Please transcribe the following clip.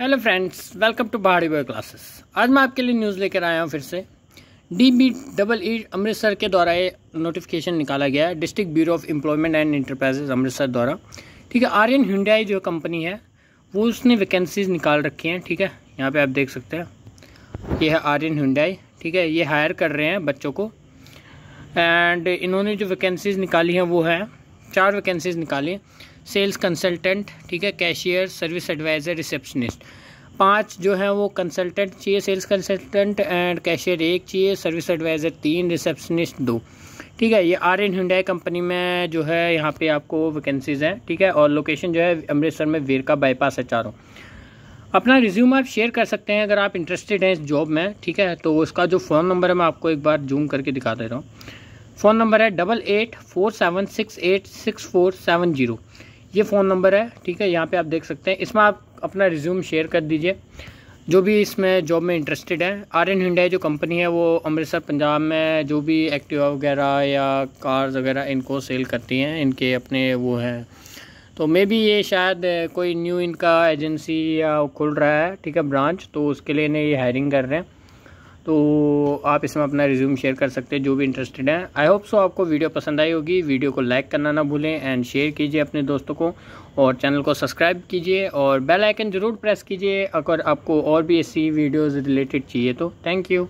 hello friends welcome to Pahadi boy classes आज मैं आपके लिए न्यूज़ लेकर आया हूँ फिर से D B double E Amritsar के द्वारा ये नोटिफिकेशन निकाला गया है district bureau of employment and enterprises Amritsar द्वारा ठीक है आर्यन हिंडियाई जो कंपनी है वो उसने वैकेंसीज निकाल रखी हैं ठीक है यहाँ पर आप देख सकते हैं ये है आर्यन हिंडियाई ठीक है ये हायर कर रहे हैं बच्चों को एंड इन्होंने जो वैकेंसीज निकाली हैं वो है चार वैकेंसीज निकाली सेल्स कंसल्टेंट ठीक है कैशियर सर्विस एडवाइज़र रिसेप्शनिस्ट पांच जो है वो कंसल्टेंट चाहिए सेल्स कंसल्टेंट एंड कैशियर एक चाहिए सर्विस एडवाइज़र तीन रिसेप्शनिस्ट दो ठीक है ये आर एन हिंडाई कंपनी में जो है यहाँ पे आपको वैकेंसीज़ हैं ठीक है और लोकेशन जो है अमृतसर में वीरका बाईपास है चारों अपना रिज्यूम आप शेयर कर सकते हैं अगर आप इंटरेस्टेड हैं इस जॉब में ठीक है तो उसका जो फ़ोन नंबर है मैं आपको एक बार जूम करके दिखा दे रहा हूँ फ़ोन नंबर है double eight four seven six eight six four seven zero ये फ़ोन नंबर है ठीक है यहाँ पे आप देख सकते हैं इसमें आप अपना रिज्यूम शेयर कर दीजिए जो भी इसमें जॉब में इंटरेस्टेड है आर एन हिंडाई जो कंपनी है वो अमृतसर पंजाब में जो भी एक्टिवा वगैरह या कार्स वगैरह इनको सेल करती हैं इनके अपने वो हैं तो मे बी ये शायद कोई न्यू इनका एजेंसी या खुल रहा है ठीक है ब्रांच तो उसके लिए इन्हें ये हायरिंग कर रहे हैं तो आप इसमें अपना रिज्यूम शेयर कर सकते हैं जो भी इंटरेस्टेड हैं आई होप सो आपको वीडियो पसंद आई होगी वीडियो को लाइक करना ना भूलें एंड शेयर कीजिए अपने दोस्तों को और चैनल को सब्सक्राइब कीजिए और बेल आइकन ज़रूर प्रेस कीजिए अगर आपको और भी ऐसी वीडियोज़ रिलेटेड चाहिए तो थैंक यू